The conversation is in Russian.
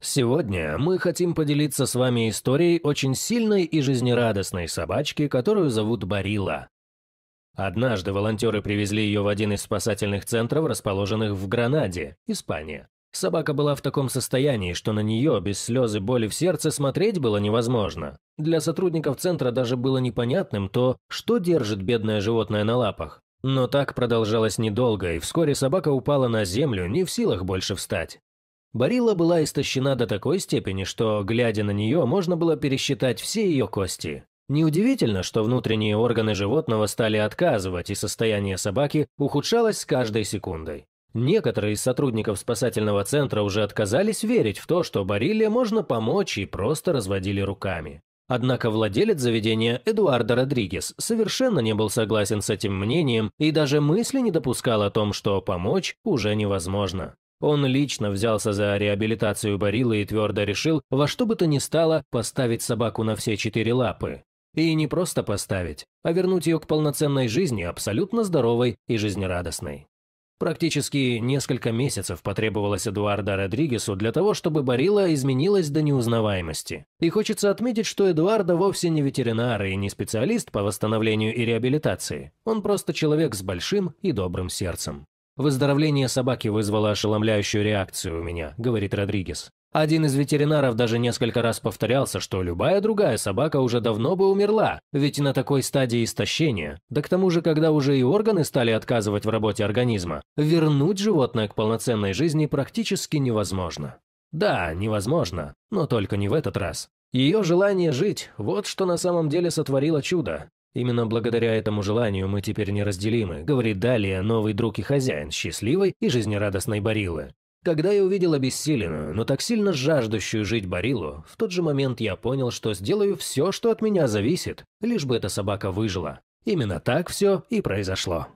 Сегодня мы хотим поделиться с вами историей очень сильной и жизнерадостной собачки, которую зовут Барила. Однажды волонтеры привезли ее в один из спасательных центров, расположенных в Гранаде, Испания. Собака была в таком состоянии, что на нее без слезы боли в сердце смотреть было невозможно для сотрудников центра даже было непонятным то, что держит бедное животное на лапах. Но так продолжалось недолго, и вскоре собака упала на землю, не в силах больше встать. Барилла была истощена до такой степени, что, глядя на нее, можно было пересчитать все ее кости. Неудивительно, что внутренние органы животного стали отказывать, и состояние собаки ухудшалось с каждой секундой. Некоторые из сотрудников спасательного центра уже отказались верить в то, что Барилле можно помочь, и просто разводили руками. Однако владелец заведения Эдуардо Родригес совершенно не был согласен с этим мнением и даже мысли не допускал о том, что помочь уже невозможно. Он лично взялся за реабилитацию Барилы и твердо решил во что бы то ни стало поставить собаку на все четыре лапы. И не просто поставить, а вернуть ее к полноценной жизни, абсолютно здоровой и жизнерадостной. Практически несколько месяцев потребовалось Эдуарда Родригесу для того, чтобы Барила изменилась до неузнаваемости. И хочется отметить, что Эдуарда вовсе не ветеринар и не специалист по восстановлению и реабилитации. Он просто человек с большим и добрым сердцем. «Выздоровление собаки вызвало ошеломляющую реакцию у меня», — говорит Родригес. Один из ветеринаров даже несколько раз повторялся, что любая другая собака уже давно бы умерла, ведь на такой стадии истощения, да к тому же, когда уже и органы стали отказывать в работе организма, вернуть животное к полноценной жизни практически невозможно. Да, невозможно, но только не в этот раз. Ее желание жить – вот что на самом деле сотворило чудо. Именно благодаря этому желанию мы теперь неразделимы, говорит далее новый друг и хозяин счастливой и жизнерадостной Барилы. Когда я увидел обессиленную, но так сильно жаждущую жить Барилу, в тот же момент я понял, что сделаю все, что от меня зависит, лишь бы эта собака выжила. Именно так все и произошло.